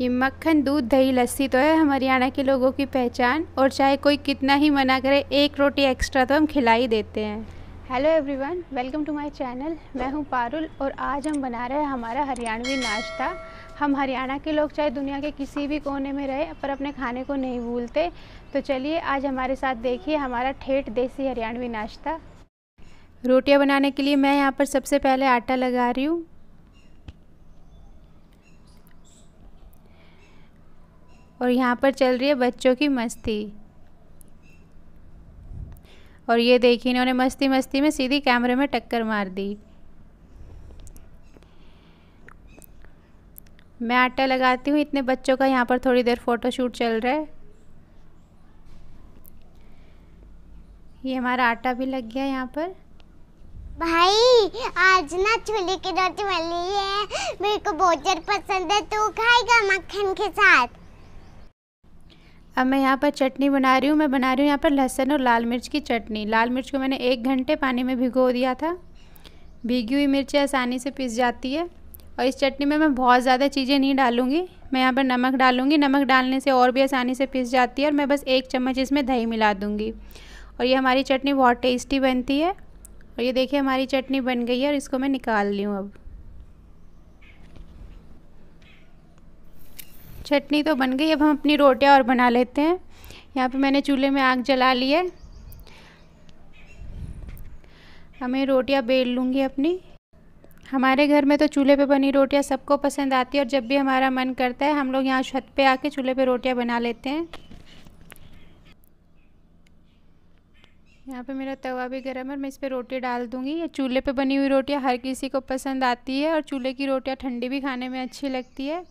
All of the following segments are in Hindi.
ये मक्खन दूध दही लस्सी तो है हमारे यहाँ के लोगों की पहचान और चाहे कोई कितना ही मना करे एक रोटी एक्स्ट्रा तो हम खिला ही देते हैं hello everyone welcome to my channel मैं हूँ पारुल और आज हम बना रहे हैं हमारा हरियाणवी नाश्ता हम हरियाणा के लोग चाहे दुनिया के किसी भी कोने में रहे पर अपने खाने को नहीं भूलते तो चलिए आज हमारे साथ देखिए हमारा ठेठ देसी हरियाणवी नाश्ता रोटियाँ बनाने के लिए मैं यहाँ पर सबसे पहले आटा लगा रही हूँ और यहाँ पर चल रही है बच्चों की मस्ती और ये देखिए इन्होंने मस्ती मस्ती में सीधी कैमरे में टक्कर मार दी मैं आटा लगाती हूँ इतने बच्चों का यहाँ पर थोड़ी देर फ़ोटोशूट चल रहा है ये हमारा आटा भी लग गया यहाँ पर भाई आज ना छोले की रोटी बनी है मेरे को बहुत पसंद है तू खाएगा मक्खन के साथ अब मैं यहाँ पर चटनी बना रही हूँ मैं बना रही हूँ यहाँ पर लहसुन और लाल मिर्च की चटनी लाल मिर्च को मैंने एक घंटे पानी में भिगो दिया था भीगी हुई मिर्च आसानी से पिस जाती है और इस चटनी में मैं बहुत ज़्यादा चीज़ें नहीं डालूँगी मैं यहाँ पर नमक डालूँगी नमक डालने से और भी आसानी से पिस जाती है और मैं बस एक चम्मच इसमें दही मिला दूँगी और ये हमारी चटनी बहुत टेस्टी बनती है और ये देखिए हमारी चटनी बन गई है और इसको मैं निकाल ली हूँ अब चटनी तो बन गई अब हम अपनी रोटियाँ और बना लेते हैं यहाँ पे मैंने चूल्हे में आग जला ली है हमें रोटियाँ बेल लूँगी अपनी हमारे घर में तो चूल्हे पे बनी रोटियाँ सबको पसंद आती है और जब भी हमारा मन करता है हम लोग यहाँ छत पे आके चूल्हे पे रोटियाँ बना लेते हैं यहाँ पे मेरा तवा भी गर्म है और मैं इस पर रोटी डाल दूँगी ये चूल्हे पे बनी हुई रोटियाँ हर किसी को पसंद आती है और चूल्हे की रोटियाँ ठंडी भी खाने में अच्छी लगती है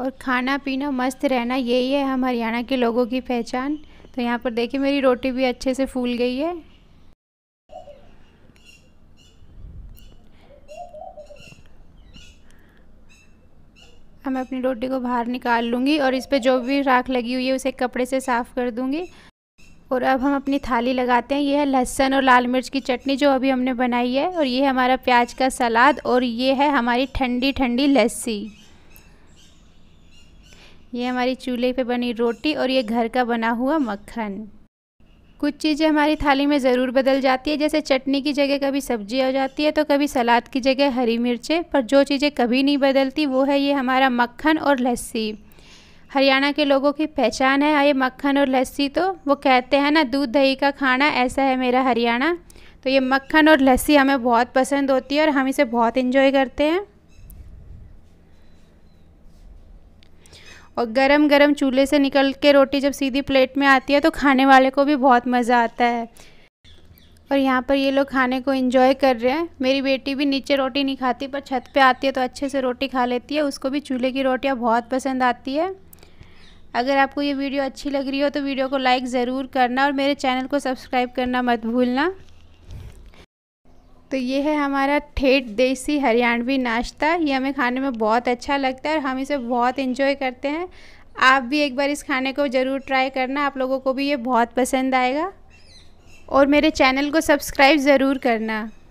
और खाना पीना मस्त रहना यही है हम हरियाणा के लोगों की पहचान तो यहाँ पर देखिए मेरी रोटी भी अच्छे से फूल गई है हम मैं अपनी रोटी को बाहर निकाल लूँगी और इस पर जो भी राख लगी हुई है उसे कपड़े से साफ़ कर दूँगी और अब हम अपनी थाली लगाते हैं ये है लहसन और लाल मिर्च की चटनी जो अभी हमने बनाई है और ये हमारा प्याज का सलाद और ये है हमारी ठंडी ठंडी लस्सी ये हमारी चूल्हे पे बनी रोटी और ये घर का बना हुआ मक्खन कुछ चीज़ें हमारी थाली में ज़रूर बदल जाती है जैसे चटनी की जगह कभी सब्जी हो जाती है तो कभी सलाद की जगह हरी मिर्चें पर जो चीज़ें कभी नहीं बदलती वो है ये हमारा मक्खन और लस्सी हरियाणा के लोगों की पहचान है ये मक्खन और लस्सी तो वो कहते हैं ना दूध दही का खाना ऐसा है मेरा हरियाणा तो ये मक्खन और लस्सी हमें बहुत पसंद होती है और हम इसे बहुत इन्जॉय करते हैं और गरम गरम चूल्हे से निकल के रोटी जब सीधी प्लेट में आती है तो खाने वाले को भी बहुत मज़ा आता है और यहाँ पर ये लोग खाने को इन्जॉय कर रहे हैं मेरी बेटी भी नीचे रोटी नहीं खाती पर छत पे आती है तो अच्छे से रोटी खा लेती है उसको भी चूल्हे की रोटियाँ बहुत पसंद आती है अगर आपको ये वीडियो अच्छी लग रही हो तो वीडियो को लाइक ज़रूर करना और मेरे चैनल को सब्सक्राइब करना मत भूलना तो ये है हमारा ठेठ देसी हरियाणवी नाश्ता ये हमें खाने में बहुत अच्छा लगता है और हम इसे बहुत इन्जॉय करते हैं आप भी एक बार इस खाने को ज़रूर ट्राई करना आप लोगों को भी ये बहुत पसंद आएगा और मेरे चैनल को सब्सक्राइब ज़रूर करना